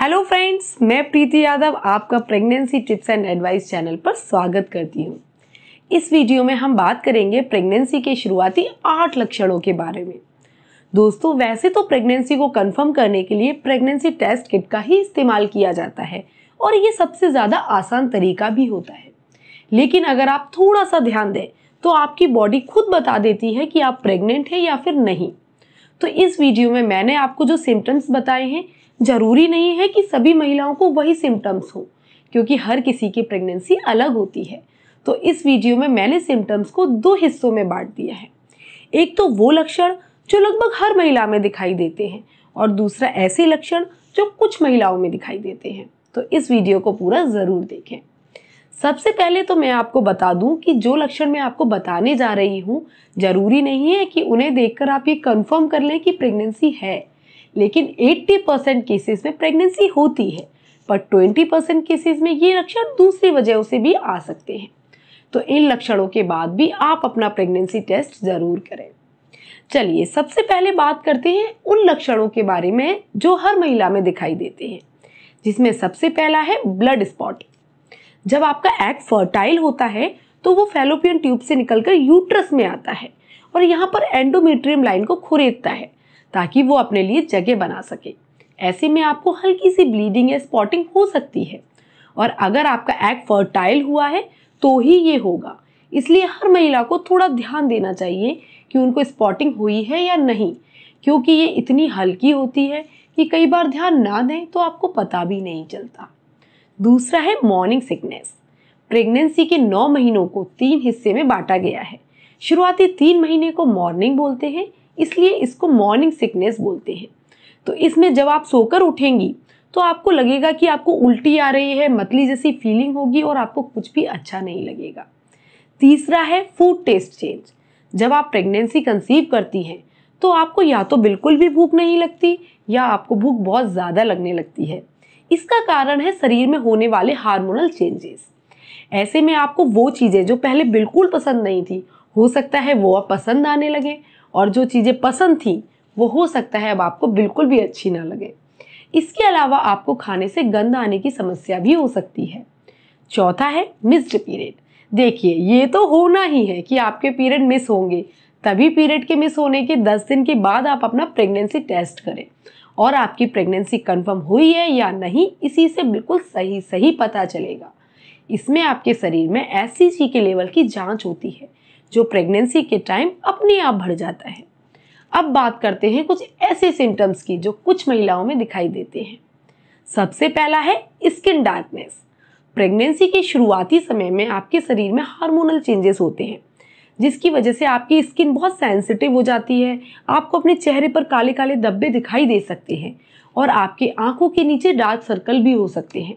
hello friends मैं प्रीति यादव आपका pregnancy tips and advice channel पर स्वागत करती हूँ इस वीडियो में हम बात करेंगे प्रेगनेंसी के शुरुआती आठ लक्षणों के बारे में दोस्तों वैसे तो प्रेगनेंसी को कंफर्म करने के लिए प्रेगनेंसी टेस्ट किट का ही इस्तेमाल किया जाता है और ये सबसे ज़्यादा आसान तरीका भी होता है लेकिन अगर आप थोड़ा सा ध्यान दें तो आपकी बॉडी खुद बता देती है कि आप प्रेग्नेंट हैं या फिर नहीं तो इस वीडियो में मैंने आपको जो सिम्टम्स बताए हैं ज़रूरी नहीं है कि सभी महिलाओं को वही सिम्टम्स हो क्योंकि हर किसी की प्रेगनेंसी अलग होती है तो इस वीडियो में मैंने सिम्टम्स को दो हिस्सों में बांट दिया है एक तो वो लक्षण जो लगभग हर महिला में दिखाई देते हैं और दूसरा ऐसे लक्षण जो कुछ महिलाओं में दिखाई देते हैं तो इस वीडियो को पूरा ज़रूर देखें सबसे पहले तो मैं आपको बता दूं कि जो लक्षण मैं आपको बताने जा रही हूं जरूरी नहीं है कि उन्हें देखकर आप ये कंफर्म कर लें कि प्रेगनेंसी है लेकिन 80 परसेंट केसेस में प्रेगनेंसी होती है पर 20 परसेंट केसेस में ये लक्षण दूसरी वजहों से भी आ सकते हैं तो इन लक्षणों के बाद भी आप अपना प्रेगनेंसी टेस्ट ज़रूर करें चलिए सबसे पहले बात करते हैं उन लक्षणों के बारे में जो हर महिला में दिखाई देते हैं जिसमें सबसे पहला है ब्लड स्पॉटिंग जब आपका एग फर्टाइल होता है तो वो फेलोपियन ट्यूब से निकलकर यूट्रस में आता है और यहाँ पर एंडोमेट्रियम लाइन को खुरेदता है ताकि वो अपने लिए जगह बना सके ऐसे में आपको हल्की सी ब्लीडिंग या स्पॉटिंग हो सकती है और अगर आपका एग फर्टाइल हुआ है तो ही ये होगा इसलिए हर महिला को थोड़ा ध्यान देना चाहिए कि उनको स्पॉटिंग हुई है या नहीं क्योंकि ये इतनी हल्की होती है कि कई बार ध्यान ना दें तो आपको पता भी नहीं चलता दूसरा है मॉर्निंग सिकनेस प्रेगनेंसी के नौ महीनों को तीन हिस्से में बांटा गया है शुरुआती तीन महीने को मॉर्निंग बोलते हैं इसलिए इसको मॉर्निंग सिकनेस बोलते हैं तो इसमें जब आप सोकर उठेंगी तो आपको लगेगा कि आपको उल्टी आ रही है मतली जैसी फीलिंग होगी और आपको कुछ भी अच्छा नहीं लगेगा तीसरा है फूड टेस्ट चेंज जब आप प्रेगनेंसी कंसीव करती हैं तो आपको या तो बिल्कुल भी भूख नहीं लगती या आपको भूख बहुत ज़्यादा लगने लगती है इसका कारण है शरीर में होने वाले हार्मोनल चेंजेस ऐसे में आपको वो चीज़ें जो पहले बिल्कुल पसंद नहीं थी हो सकता है वो अब पसंद आने लगे और जो चीज़ें पसंद थी वो हो सकता है अब आपको बिल्कुल भी अच्छी ना लगे इसके अलावा आपको खाने से गंद आने की समस्या भी हो सकती है चौथा है मिस्ड पीरियड देखिए ये तो होना ही है कि आपके पीरियड मिस होंगे तभी पीरियड के मिस होने के 10 दिन के बाद आप अपना प्रेगनेंसी टेस्ट करें और आपकी प्रेगनेंसी कंफर्म हुई है या नहीं इसी से बिल्कुल सही सही पता चलेगा इसमें आपके शरीर में एस के लेवल की जांच होती है जो प्रेगनेंसी के टाइम अपने आप बढ़ जाता है अब बात करते हैं कुछ ऐसे सिम्टम्स की जो कुछ महिलाओं में दिखाई देते हैं सबसे पहला है स्किन डार्कनेस प्रेगनेंसी के शुरुआती समय में आपके शरीर में हार्मोनल चेंजेस होते हैं जिसकी वजह से आपकी स्किन बहुत सेंसिटिव हो जाती है आपको अपने चेहरे पर काले काले धब्बे दिखाई दे सकते हैं और आपके आंखों के नीचे डार्क सर्कल भी हो सकते हैं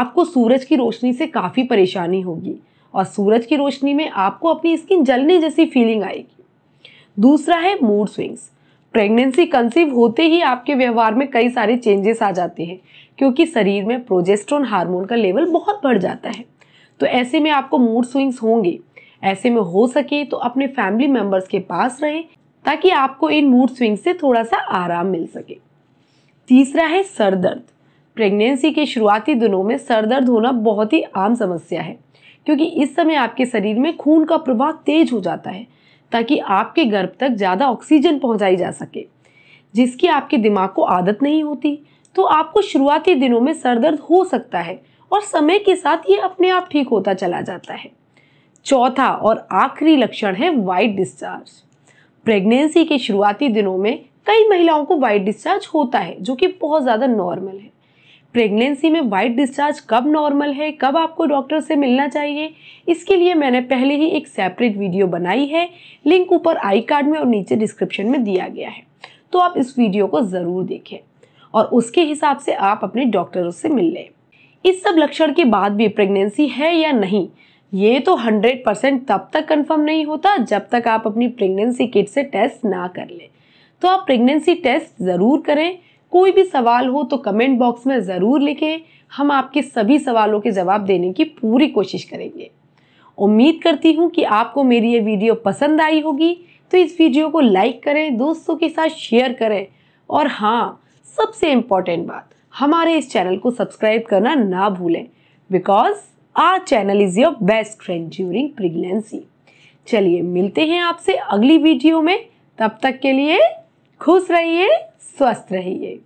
आपको सूरज की रोशनी से काफ़ी परेशानी होगी और सूरज की रोशनी में आपको अपनी स्किन जलने जैसी फीलिंग आएगी दूसरा है मूड स्विंग्स प्रेगनेंसी कंसीव होते ही आपके व्यवहार में कई सारे चेंजेस आ जाते हैं क्योंकि शरीर में प्रोजेस्ट्रॉन हार्मोन का लेवल बहुत बढ़ जाता है तो ऐसे में आपको मूड स्विंग्स होंगे ऐसे में हो सके तो अपने फैमिली मेम्बर्स के पास रहें ताकि आपको इन मूड स्विंग से थोड़ा सा आराम मिल सके तीसरा है सर दर्द प्रेगनेंसी के शुरुआती दिनों में सर दर्द होना बहुत ही आम समस्या है क्योंकि इस समय आपके शरीर में खून का प्रवाह तेज हो जाता है ताकि आपके गर्भ तक ज़्यादा ऑक्सीजन पहुंचाई जा सके जिसकी आपके दिमाग को आदत नहीं होती तो आपको शुरुआती दिनों में सर दर्द हो सकता है और समय के साथ ये अपने आप ठीक होता चला जाता है चौथा और आखिरी लक्षण है वाइट डिस्चार्ज प्रेगनेंसी के शुरुआती दिनों में कई महिलाओं को वाइट डिस्चार्ज होता है जो कि बहुत ज़्यादा नॉर्मल है प्रेगनेंसी में वाइट डिस्चार्ज कब नॉर्मल है कब आपको डॉक्टर से मिलना चाहिए इसके लिए मैंने पहले ही एक सेपरेट वीडियो बनाई है लिंक ऊपर आई कार्ड में और नीचे डिस्क्रिप्शन में दिया गया है तो आप इस वीडियो को ज़रूर देखें और उसके हिसाब से आप अपने डॉक्टरों से मिल लें इस सब लक्षण के बाद भी प्रेगनेंसी है या नहीं ये तो 100 परसेंट तब तक कंफर्म नहीं होता जब तक आप अपनी प्रेगनेंसी किट से टेस्ट ना कर लें तो आप प्रेगनेंसी टेस्ट ज़रूर करें कोई भी सवाल हो तो कमेंट बॉक्स में ज़रूर लिखें हम आपके सभी सवालों के जवाब देने की पूरी कोशिश करेंगे उम्मीद करती हूँ कि आपको मेरी ये वीडियो पसंद आई होगी तो इस वीडियो को लाइक करें दोस्तों के साथ शेयर करें और हाँ सबसे इम्पॉर्टेंट बात हमारे इस चैनल को सब्सक्राइब करना ना भूलें because our channel is your best friend during pregnancy चलिए मिलते हैं आपसे अगली वीडियो में तब तक के लिए खुश रहिए स्वस्थ रहिए